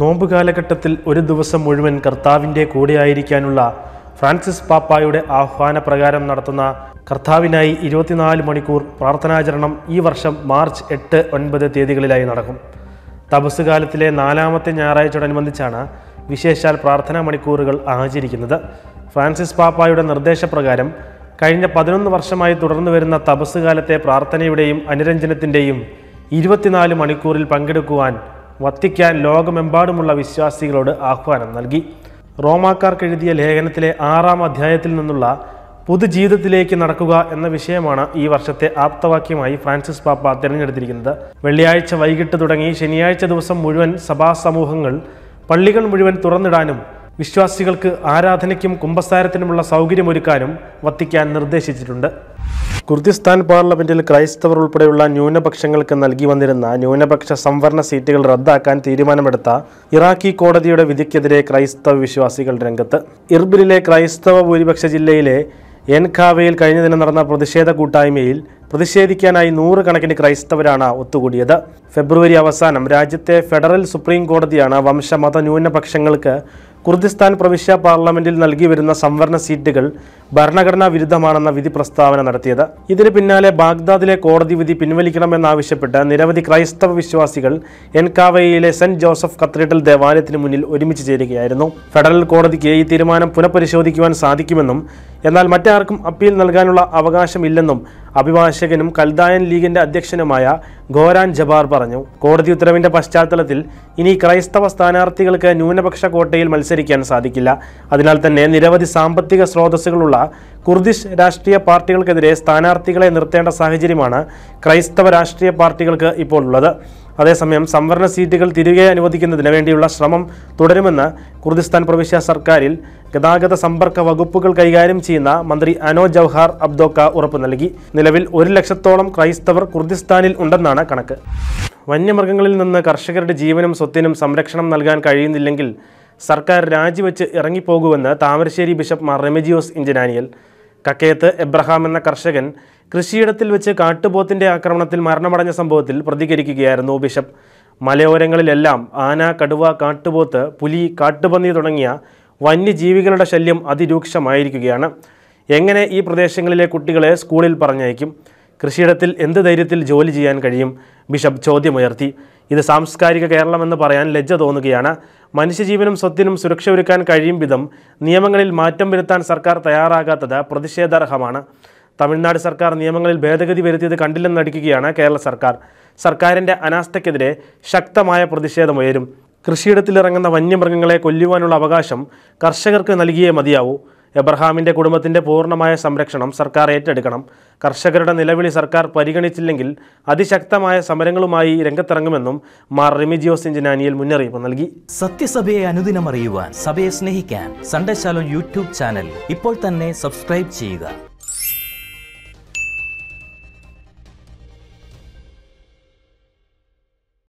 നോമ്പ് കാലഘട്ടത്തിൽ ഒരു ദിവസം മുഴുവൻ കർത്താവിൻ്റെ കൂടെയായിരിക്കാനുള്ള ഫ്രാൻസിസ് പാപ്പായുടെ ആഹ്വാന പ്രകാരം നടത്തുന്ന കർത്താവിനായി ഇരുപത്തിനാല് മണിക്കൂർ പ്രാർത്ഥനാചരണം ഈ വർഷം മാർച്ച് എട്ട് ഒൻപത് തീയതികളിലായി നടക്കും തപസ് കാലത്തിലെ നാലാമത്തെ ഞായറാഴ്ചയോടനുബന്ധിച്ചാണ് വിശേഷാൽ പ്രാർത്ഥനാ മണിക്കൂറുകൾ ആചരിക്കുന്നത് ഫ്രാൻസിസ് പാപ്പായുടെ നിർദ്ദേശപ്രകാരം കഴിഞ്ഞ പതിനൊന്ന് വർഷമായി തുടർന്നു വരുന്ന തപസ് കാലത്തെ പ്രാർത്ഥനയുടെയും അനുരഞ്ജനത്തിൻ്റെയും ഇരുപത്തിനാല് മണിക്കൂറിൽ പങ്കെടുക്കുവാൻ വത്തിക്കാൻ ലോകമെമ്പാടുമുള്ള വിശ്വാസികളോട് ആഹ്വാനം നൽകി എഴുതിയ ലേഖനത്തിലെ ആറാം അധ്യായത്തിൽ നിന്നുള്ള പുതുജീവിതത്തിലേക്ക് നടക്കുക എന്ന വിഷയമാണ് ഈ വർഷത്തെ ആപ്തവാക്യമായി ഫ്രാൻസിസ് പാപ്പ തിരഞ്ഞെടുത്തിരിക്കുന്നത് വെള്ളിയാഴ്ച വൈകിട്ട് തുടങ്ങി ശനിയാഴ്ച ദിവസം മുഴുവൻ സഭാ സമൂഹങ്ങൾ പള്ളികൾ മുഴുവൻ തുറന്നിടാനും വിശ്വാസികൾക്ക് ആരാധനയ്ക്കും കുംഭസാരത്തിനുമുള്ള സൗകര്യമൊരുക്കാനും വത്തിക്കാൻ നിർദ്ദേശിച്ചിട്ടുണ്ട് കുർദിസ്ഥാൻ പാർലമെന്റിൽ ക്രൈസ്തവർ ഉൾപ്പെടെയുള്ള ന്യൂനപക്ഷങ്ങൾക്ക് നൽകി വന്നിരുന്ന ന്യൂനപക്ഷ സംവരണ സീറ്റുകൾ റദ്ദാക്കാൻ തീരുമാനമെടുത്ത ഇറാഖി കോടതിയുടെ വിധിക്കെതിരെ ക്രൈസ്തവ വിശ്വാസികൾ രംഗത്ത് ഇർബിലിലെ ക്രൈസ്തവ ഭൂരിപക്ഷ ജില്ലയിലെ എൻഖാവയിൽ കഴിഞ്ഞ ദിനം നടന്ന പ്രതിഷേധ കൂട്ടായ്മയിൽ പ്രതിഷേധിക്കാനായി നൂറുകണക്കിന് ക്രൈസ്തവരാണ് ഒത്തുകൂടിയത് ഫെബ്രുവരി അവസാനം രാജ്യത്തെ ഫെഡറൽ സുപ്രീം കോടതിയാണ് വംശമത ന്യൂനപക്ഷങ്ങൾക്ക് കുർദിസ്ഥാൻ പ്രവിശ്യ പാർലമെന്റിൽ നൽകി വരുന്ന സംവരണ സീറ്റുകൾ ഭരണഘടനാ വിരുദ്ധമാണെന്ന വിധി പ്രസ്താവന നടത്തിയത് ഇതിന് പിന്നാലെ ബാഗ്ദാദിലെ കോടതി വിധി പിൻവലിക്കണമെന്നാവശ്യപ്പെട്ട് നിരവധി ക്രൈസ്തവ വിശ്വാസികൾ എൻകാവയിലെ സെന്റ് ജോസഫ് കത്തീഡ്രൽ ദേവാലയത്തിന് മുന്നിൽ ഒരുമിച്ച് ചേരുകയായിരുന്നു ഫെഡറൽ കോടതിക്ക് ഈ തീരുമാനം പുനഃപരിശോധിക്കുവാൻ സാധിക്കുമെന്നും എന്നാൽ മറ്റാർക്കും അപ്പീൽ നൽകാനുള്ള അവകാശമില്ലെന്നും അഭിഭാഷകനും കൽദായൻ ലീഗിന്റെ അധ്യക്ഷനുമായ ഗോരാൻ ജബാർ പറഞ്ഞു കോടതി ഉത്തരവിന്റെ പശ്ചാത്തലത്തിൽ ഇനി ക്രൈസ്തവ സ്ഥാനാർത്ഥികൾക്ക് ന്യൂനപക്ഷ കോട്ടയിൽ മത്സരിക്കാൻ സാധിക്കില്ല അതിനാൽ തന്നെ നിരവധി സാമ്പത്തിക സ്രോതസ്സുകളുള്ള ഉൾപ്പെടെയുള്ള കുർദിഷ് രാഷ്ട്രീയ പാർട്ടികൾക്കെതിരെ സ്ഥാനാർത്ഥികളെ നിർത്തേണ്ട സാഹചര്യമാണ് ക്രൈസ്തവ രാഷ്ട്രീയ പാർട്ടികൾക്ക് ഇപ്പോൾ ഉള്ളത് അതേസമയം സംവരണ സീറ്റുകൾ തിരികെ അനുവദിക്കുന്നതിന് വേണ്ടിയുള്ള ശ്രമം തുടരുമെന്ന് കുർദിസ്ഥാൻ പ്രവിശ്യ സർക്കാരിൽ ഗതാഗത സമ്പർക്ക വകുപ്പുകൾ കൈകാര്യം ചെയ്യുന്ന മന്ത്രി അനോ ജവഹർ അബ്ദോക്ക ഉറപ്പ് നൽകി നിലവിൽ ഒരു ലക്ഷത്തോളം ക്രൈസ്തവർ കുർദിസ്ഥാനിൽ ഉണ്ടെന്നാണ് കണക്ക് വന്യമൃഗങ്ങളിൽ നിന്ന് കർഷകരുടെ ജീവനും സ്വത്തിനും സംരക്ഷണം നൽകാൻ കഴിയുന്നില്ലെങ്കിൽ സർക്കാർ രാജിവെച്ച് ഇറങ്ങിപ്പോകുമെന്ന് താമരശ്ശേരി ബിഷപ്പ് മാർ റെമജിയോസ് ഇഞ്ചനാനിയൽ കക്കയത്ത് എബ്രഹാം എന്ന കർഷകൻ കൃഷിയിടത്തിൽ വെച്ച് കാട്ടുപോത്തിൻ്റെ ആക്രമണത്തിൽ മരണമടഞ്ഞ സംഭവത്തിൽ പ്രതികരിക്കുകയായിരുന്നു ബിഷപ്പ് മലയോരങ്ങളിലെല്ലാം ആന കടുവ കാട്ടുപോത്ത് പുലി കാട്ടുപന്നി തുടങ്ങിയ വന്യജീവികളുടെ ശല്യം അതിരൂക്ഷമായിരിക്കുകയാണ് എങ്ങനെ ഈ പ്രദേശങ്ങളിലെ കുട്ടികളെ സ്കൂളിൽ പറഞ്ഞയക്കും കൃഷിയിടത്തിൽ എന്ത് ധൈര്യത്തിൽ ജോലി ചെയ്യാൻ കഴിയും ബിഷപ്പ് ചോദ്യമുയർത്തി ഇത് സാംസ്കാരിക കേരളമെന്ന് പറയാൻ ലജ്ജ തോന്നുകയാണ് മനുഷ്യജീവനും സ്വത്തിനും സുരക്ഷ ഒരുക്കാൻ കഴിയും വിധം നിയമങ്ങളിൽ മാറ്റം വരുത്താൻ സർക്കാർ തയ്യാറാകാത്തത് പ്രതിഷേധാർഹമാണ് തമിഴ്നാട് സർക്കാർ നിയമങ്ങളിൽ ഭേദഗതി വരുത്തിയത് കണ്ടില്ലെന്ന് നടിക്കുകയാണ് കേരള സർക്കാർ സർക്കാരിൻ്റെ അനാസ്ഥയ്ക്കെതിരെ ശക്തമായ പ്രതിഷേധമുയരും കൃഷിയിടത്തിലിറങ്ങുന്ന വന്യമൃഗങ്ങളെ കൊല്ലുവാനുള്ള അവകാശം കർഷകർക്ക് നൽകിയേ മതിയാവൂ എബ്രഹാമിൻ്റെ കുടുംബത്തിൻ്റെ പൂർണ്ണമായ സംരക്ഷണം സർക്കാർ ഏറ്റെടുക്കണം കർഷകരുടെ നിലവിളി സർക്കാർ പരിഗണിച്ചില്ലെങ്കിൽ അതിശക്തമായ സമരങ്ങളുമായി രംഗത്തിറങ്ങുമെന്നും മാർ റെമിജിയോസ് ഇഞ്ചനാനിയിൽ മുന്നറിയിപ്പ് നൽകി സത്യസഭയെ അനുദിനം അറിയുവാൻ സഭയെ സ്നേഹിക്കാൻ സൺഡേ ശാലോ യൂട്യൂബ് ചാനൽ ഇപ്പോൾ തന്നെ സബ്സ്ക്രൈബ് ചെയ്യുക